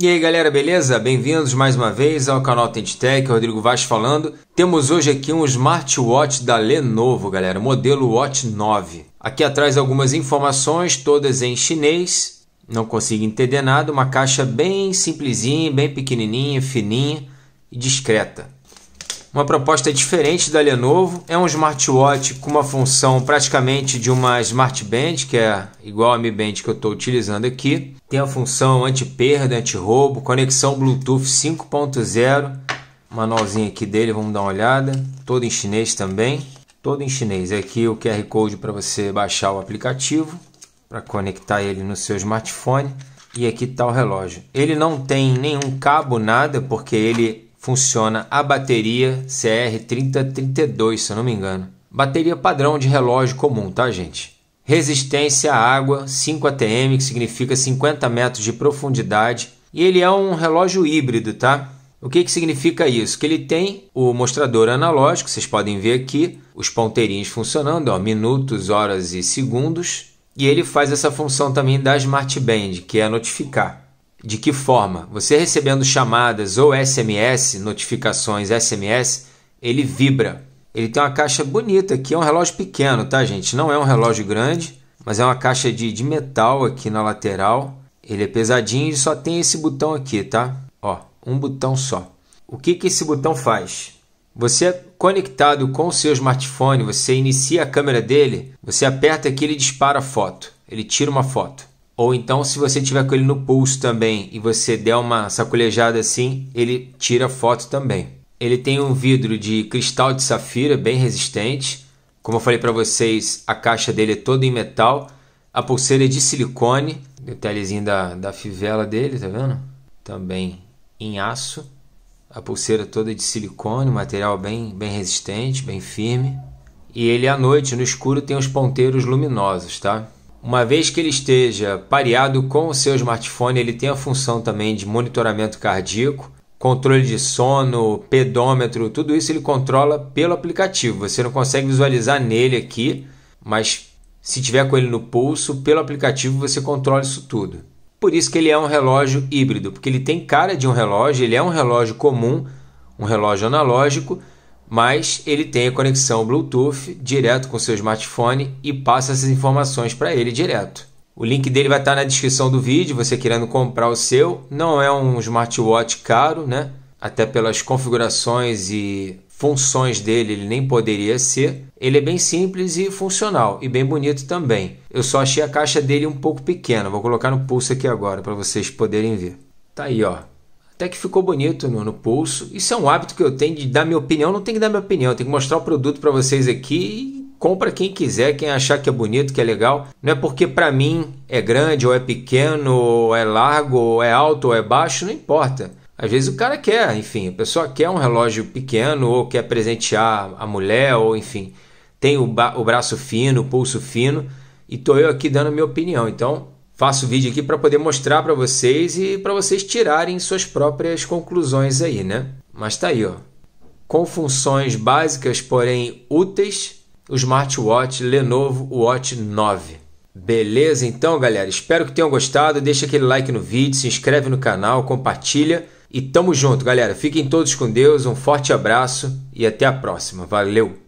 E aí galera, beleza? Bem-vindos mais uma vez ao canal Tech, Rodrigo Vaz falando. Temos hoje aqui um smartwatch da Lenovo, galera, modelo Watch 9. Aqui atrás algumas informações, todas em chinês, não consigo entender nada, uma caixa bem simplesinha, bem pequenininha, fininha e discreta uma proposta diferente da Lenovo. É um smartwatch com uma função praticamente de uma smartband, que é igual a Mi Band que eu estou utilizando aqui. Tem a função anti-perda, anti-roubo, conexão Bluetooth 5.0. Manualzinho aqui dele, vamos dar uma olhada. Todo em chinês também. Todo em chinês. É aqui o QR Code para você baixar o aplicativo, para conectar ele no seu smartphone. E aqui está o relógio. Ele não tem nenhum cabo, nada, porque ele funciona a bateria CR3032, se eu não me engano. Bateria padrão de relógio comum, tá, gente? Resistência à água 5 ATM, que significa 50 metros de profundidade. E ele é um relógio híbrido, tá? O que, que significa isso? Que ele tem o mostrador analógico, vocês podem ver aqui, os ponteirinhos funcionando, ó, minutos, horas e segundos. E ele faz essa função também da Smart Band, que é notificar. De que forma? Você recebendo chamadas ou SMS, notificações SMS, ele vibra. Ele tem uma caixa bonita aqui, é um relógio pequeno, tá, gente? Não é um relógio grande, mas é uma caixa de, de metal aqui na lateral. Ele é pesadinho e só tem esse botão aqui, tá? Ó, um botão só. O que, que esse botão faz? Você é conectado com o seu smartphone, você inicia a câmera dele, você aperta aqui ele dispara a foto, ele tira uma foto. Ou então, se você tiver com ele no pulso também e você der uma sacolejada assim, ele tira foto também. Ele tem um vidro de cristal de safira bem resistente. Como eu falei para vocês, a caixa dele é toda em metal. A pulseira é de silicone, detalhezinho da, da fivela dele, tá vendo? Também em aço. A pulseira toda de silicone, material bem, bem resistente, bem firme. E ele à noite, no escuro, tem os ponteiros luminosos, tá? Uma vez que ele esteja pareado com o seu smartphone, ele tem a função também de monitoramento cardíaco, controle de sono, pedômetro, tudo isso ele controla pelo aplicativo. Você não consegue visualizar nele aqui, mas se tiver com ele no pulso, pelo aplicativo você controla isso tudo. Por isso que ele é um relógio híbrido, porque ele tem cara de um relógio, ele é um relógio comum, um relógio analógico, mas ele tem a conexão Bluetooth direto com seu smartphone e passa essas informações para ele direto. O link dele vai estar tá na descrição do vídeo, você querendo comprar o seu. Não é um smartwatch caro, né? Até pelas configurações e funções dele, ele nem poderia ser. Ele é bem simples e funcional e bem bonito também. Eu só achei a caixa dele um pouco pequena. Vou colocar no pulso aqui agora para vocês poderem ver. Tá aí, ó até que ficou bonito no, no, pulso. Isso é um hábito que eu tenho de dar minha opinião. Não tem que dar minha opinião, tem que mostrar o produto para vocês aqui e compra quem quiser, quem achar que é bonito, que é legal. Não é porque para mim é grande ou é pequeno, ou é largo, ou é alto ou é baixo, não importa. Às vezes o cara quer, enfim, a pessoa quer um relógio pequeno ou quer presentear a mulher, ou enfim, tem o, o braço fino, o pulso fino, e tô eu aqui dando minha opinião. Então, faço o vídeo aqui para poder mostrar para vocês e para vocês tirarem suas próprias conclusões aí, né? Mas tá aí, ó. Com funções básicas, porém úteis, o smartwatch Lenovo Watch 9. Beleza então, galera? Espero que tenham gostado. Deixa aquele like no vídeo, se inscreve no canal, compartilha e tamo junto, galera. Fiquem todos com Deus, um forte abraço e até a próxima. Valeu!